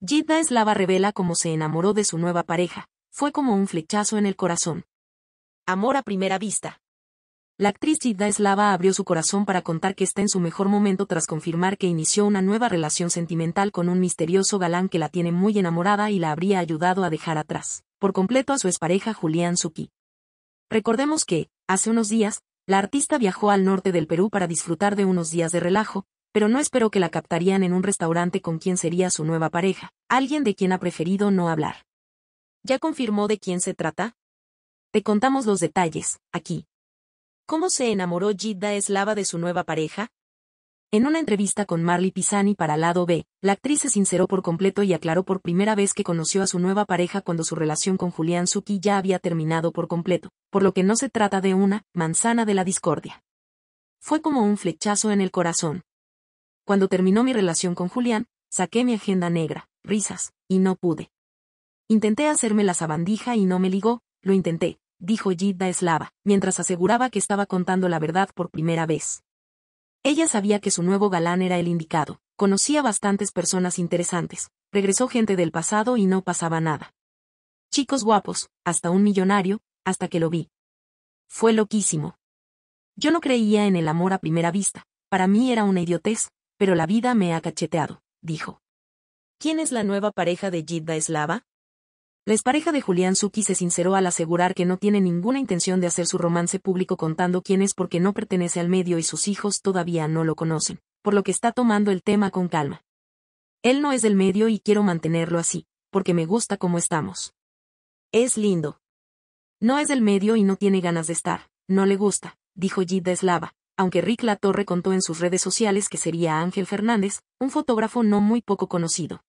Yidna Eslava revela cómo se enamoró de su nueva pareja, fue como un flechazo en el corazón. Amor a primera vista. La actriz Yidna Eslava abrió su corazón para contar que está en su mejor momento tras confirmar que inició una nueva relación sentimental con un misterioso galán que la tiene muy enamorada y la habría ayudado a dejar atrás, por completo a su expareja Julián Suki. Recordemos que, hace unos días, la artista viajó al norte del Perú para disfrutar de unos días de relajo, pero no espero que la captarían en un restaurante con quien sería su nueva pareja, alguien de quien ha preferido no hablar. ¿Ya confirmó de quién se trata? Te contamos los detalles, aquí. ¿Cómo se enamoró Jidda Eslava de su nueva pareja? En una entrevista con Marley Pisani para Lado B, la actriz se sinceró por completo y aclaró por primera vez que conoció a su nueva pareja cuando su relación con Julián Suki ya había terminado por completo, por lo que no se trata de una manzana de la discordia. Fue como un flechazo en el corazón. Cuando terminó mi relación con Julián, saqué mi agenda negra, risas, y no pude. Intenté hacerme la sabandija y no me ligó, lo intenté, dijo Yidda Eslava, mientras aseguraba que estaba contando la verdad por primera vez. Ella sabía que su nuevo galán era el indicado, conocía bastantes personas interesantes, regresó gente del pasado y no pasaba nada. Chicos guapos, hasta un millonario, hasta que lo vi. Fue loquísimo. Yo no creía en el amor a primera vista, para mí era una idiotez, pero la vida me ha cacheteado, dijo. ¿Quién es la nueva pareja de Yidda Eslava? La expareja de Julián Suki se sinceró al asegurar que no tiene ninguna intención de hacer su romance público contando quién es porque no pertenece al medio y sus hijos todavía no lo conocen, por lo que está tomando el tema con calma. Él no es del medio y quiero mantenerlo así, porque me gusta como estamos. Es lindo. No es del medio y no tiene ganas de estar, no le gusta, dijo Yidda Eslava, aunque Rick La Torre contó en sus redes sociales que sería Ángel Fernández, un fotógrafo no muy poco conocido.